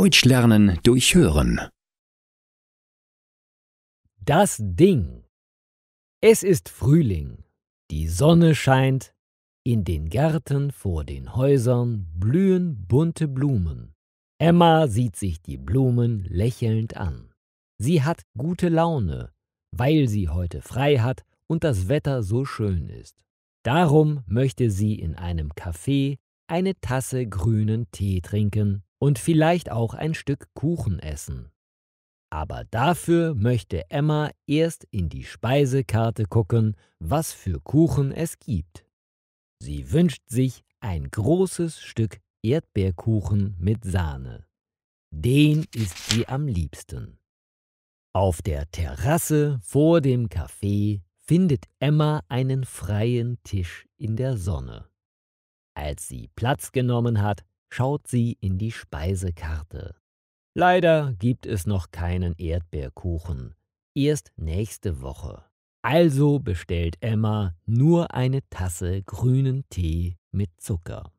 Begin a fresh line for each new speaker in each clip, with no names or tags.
Deutsch lernen durch Hören. Das Ding. Es ist Frühling. Die Sonne scheint. In den Gärten vor den Häusern blühen bunte Blumen. Emma sieht sich die Blumen lächelnd an. Sie hat gute Laune, weil sie heute frei hat und das Wetter so schön ist. Darum möchte sie in einem Café eine Tasse grünen Tee trinken und vielleicht auch ein Stück Kuchen essen. Aber dafür möchte Emma erst in die Speisekarte gucken, was für Kuchen es gibt. Sie wünscht sich ein großes Stück Erdbeerkuchen mit Sahne. Den isst sie am liebsten. Auf der Terrasse vor dem Café findet Emma einen freien Tisch in der Sonne. Als sie Platz genommen hat, schaut sie in die Speisekarte. Leider gibt es noch keinen Erdbeerkuchen. Erst nächste Woche. Also bestellt Emma nur eine Tasse grünen Tee mit Zucker.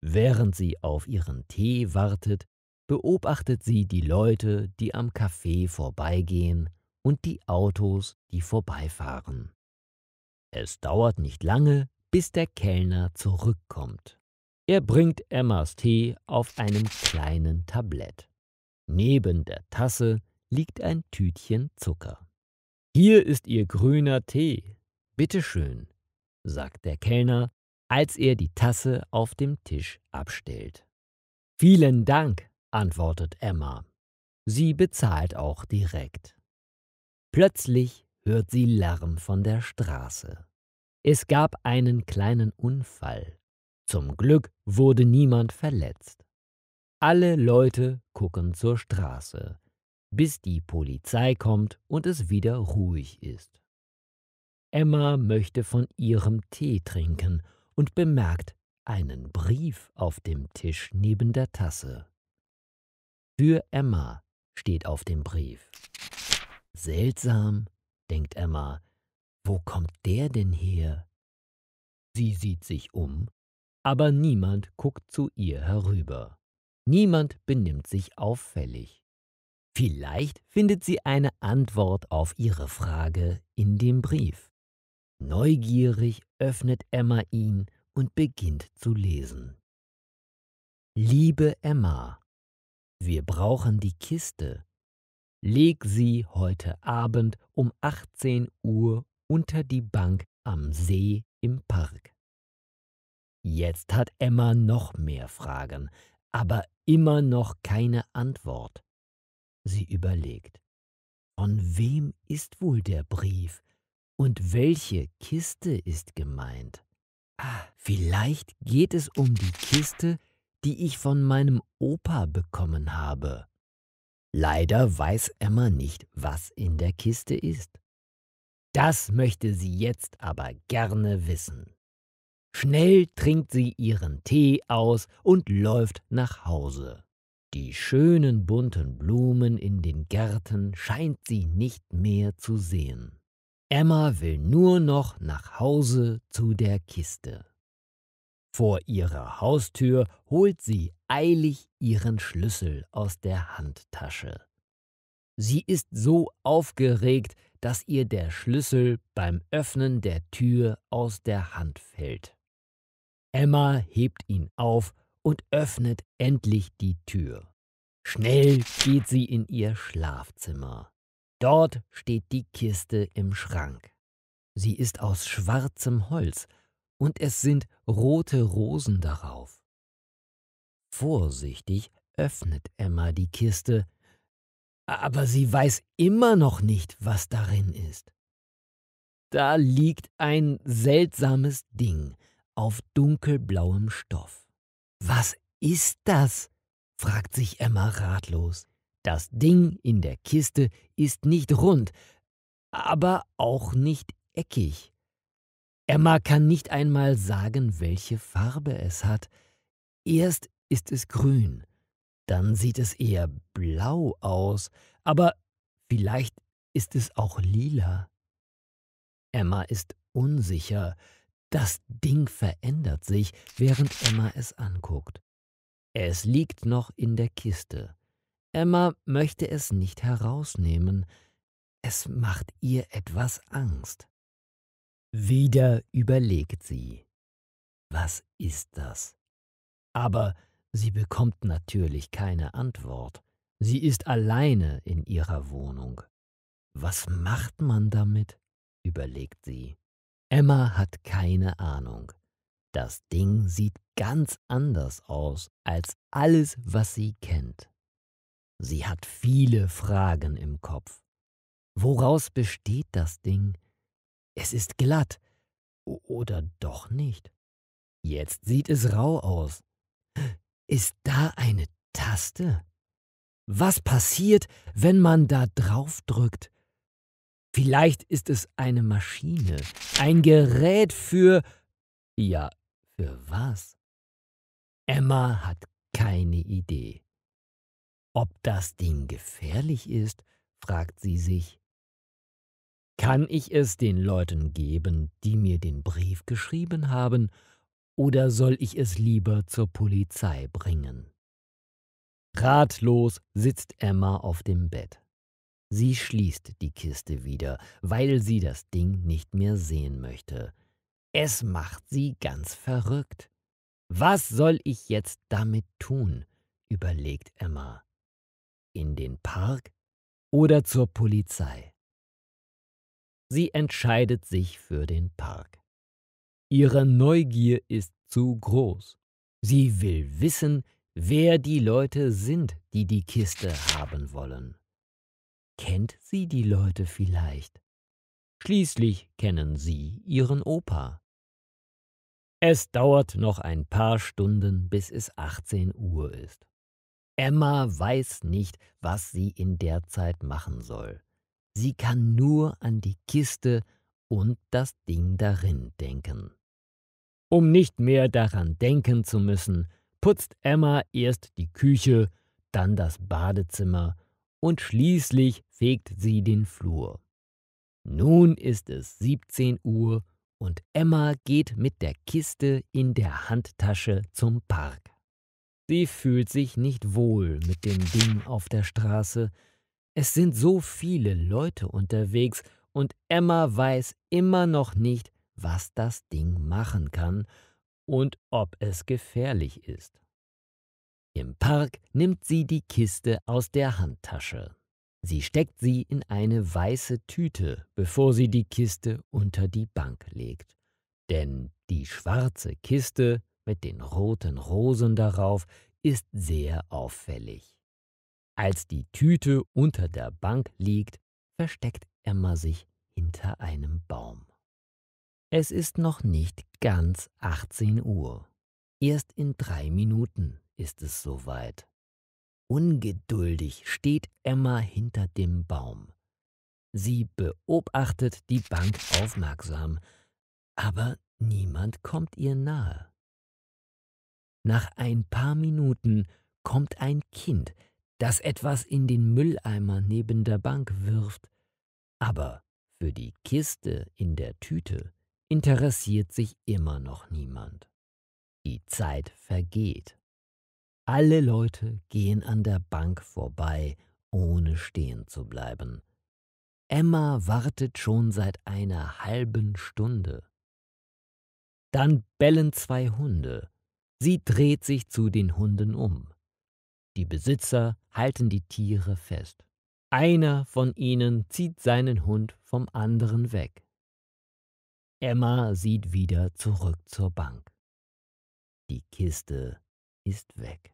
Während sie auf ihren Tee wartet, beobachtet sie die Leute, die am Café vorbeigehen und die Autos, die vorbeifahren. Es dauert nicht lange, bis der Kellner zurückkommt. Er bringt Emmas Tee auf einem kleinen Tablett. Neben der Tasse liegt ein Tütchen Zucker. Hier ist Ihr grüner Tee. Bitte schön, sagt der Kellner, als er die Tasse auf dem Tisch abstellt. Vielen Dank, antwortet Emma. Sie bezahlt auch direkt. Plötzlich hört sie Lärm von der Straße. Es gab einen kleinen Unfall. Zum Glück wurde niemand verletzt. Alle Leute gucken zur Straße, bis die Polizei kommt und es wieder ruhig ist. Emma möchte von ihrem Tee trinken und bemerkt einen Brief auf dem Tisch neben der Tasse. Für Emma steht auf dem Brief. Seltsam, denkt Emma, wo kommt der denn her? Sie sieht sich um aber niemand guckt zu ihr herüber. Niemand benimmt sich auffällig. Vielleicht findet sie eine Antwort auf ihre Frage in dem Brief. Neugierig öffnet Emma ihn und beginnt zu lesen. Liebe Emma, wir brauchen die Kiste. Leg sie heute Abend um 18 Uhr unter die Bank am See im Park. Jetzt hat Emma noch mehr Fragen, aber immer noch keine Antwort. Sie überlegt. Von wem ist wohl der Brief? Und welche Kiste ist gemeint? Ah, vielleicht geht es um die Kiste, die ich von meinem Opa bekommen habe. Leider weiß Emma nicht, was in der Kiste ist. Das möchte sie jetzt aber gerne wissen. Schnell trinkt sie ihren Tee aus und läuft nach Hause. Die schönen bunten Blumen in den Gärten scheint sie nicht mehr zu sehen. Emma will nur noch nach Hause zu der Kiste. Vor ihrer Haustür holt sie eilig ihren Schlüssel aus der Handtasche. Sie ist so aufgeregt, dass ihr der Schlüssel beim Öffnen der Tür aus der Hand fällt. Emma hebt ihn auf und öffnet endlich die Tür. Schnell geht sie in ihr Schlafzimmer. Dort steht die Kiste im Schrank. Sie ist aus schwarzem Holz und es sind rote Rosen darauf. Vorsichtig öffnet Emma die Kiste, aber sie weiß immer noch nicht, was darin ist. Da liegt ein seltsames Ding, auf dunkelblauem Stoff. Was ist das? fragt sich Emma ratlos. Das Ding in der Kiste ist nicht rund, aber auch nicht eckig. Emma kann nicht einmal sagen, welche Farbe es hat. Erst ist es grün, dann sieht es eher blau aus, aber vielleicht ist es auch lila. Emma ist unsicher, das Ding verändert sich, während Emma es anguckt. Es liegt noch in der Kiste. Emma möchte es nicht herausnehmen. Es macht ihr etwas Angst. Wieder überlegt sie. Was ist das? Aber sie bekommt natürlich keine Antwort. Sie ist alleine in ihrer Wohnung. Was macht man damit? überlegt sie. Emma hat keine Ahnung. Das Ding sieht ganz anders aus als alles, was sie kennt. Sie hat viele Fragen im Kopf. Woraus besteht das Ding? Es ist glatt oder doch nicht. Jetzt sieht es rau aus. Ist da eine Taste? Was passiert, wenn man da drauf drückt? Vielleicht ist es eine Maschine, ein Gerät für... Ja, für was? Emma hat keine Idee. Ob das Ding gefährlich ist, fragt sie sich. Kann ich es den Leuten geben, die mir den Brief geschrieben haben, oder soll ich es lieber zur Polizei bringen? Ratlos sitzt Emma auf dem Bett. Sie schließt die Kiste wieder, weil sie das Ding nicht mehr sehen möchte. Es macht sie ganz verrückt. Was soll ich jetzt damit tun? überlegt Emma. In den Park oder zur Polizei? Sie entscheidet sich für den Park. Ihre Neugier ist zu groß. Sie will wissen, wer die Leute sind, die die Kiste haben wollen kennt sie die Leute vielleicht. Schließlich kennen sie ihren Opa. Es dauert noch ein paar Stunden, bis es 18 Uhr ist. Emma weiß nicht, was sie in der Zeit machen soll. Sie kann nur an die Kiste und das Ding darin denken. Um nicht mehr daran denken zu müssen, putzt Emma erst die Küche, dann das Badezimmer und schließlich fegt sie den Flur. Nun ist es 17 Uhr und Emma geht mit der Kiste in der Handtasche zum Park. Sie fühlt sich nicht wohl mit dem Ding auf der Straße. Es sind so viele Leute unterwegs und Emma weiß immer noch nicht, was das Ding machen kann und ob es gefährlich ist. Im Park nimmt sie die Kiste aus der Handtasche. Sie steckt sie in eine weiße Tüte, bevor sie die Kiste unter die Bank legt. Denn die schwarze Kiste mit den roten Rosen darauf ist sehr auffällig. Als die Tüte unter der Bank liegt, versteckt Emma sich hinter einem Baum. Es ist noch nicht ganz 18 Uhr. Erst in drei Minuten ist es soweit. Ungeduldig steht Emma hinter dem Baum. Sie beobachtet die Bank aufmerksam, aber niemand kommt ihr nahe. Nach ein paar Minuten kommt ein Kind, das etwas in den Mülleimer neben der Bank wirft, aber für die Kiste in der Tüte interessiert sich immer noch niemand. Die Zeit vergeht. Alle Leute gehen an der Bank vorbei, ohne stehen zu bleiben. Emma wartet schon seit einer halben Stunde. Dann bellen zwei Hunde. Sie dreht sich zu den Hunden um. Die Besitzer halten die Tiere fest. Einer von ihnen zieht seinen Hund vom anderen weg. Emma sieht wieder zurück zur Bank. Die Kiste ist weg.